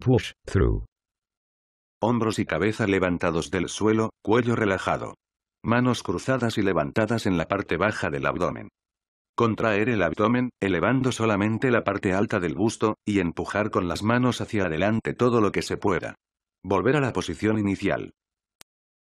Push through. Hombros y cabeza levantados del suelo, cuello relajado. Manos cruzadas y levantadas en la parte baja del abdomen. Contraer el abdomen, elevando solamente la parte alta del busto, y empujar con las manos hacia adelante todo lo que se pueda. Volver a la posición inicial.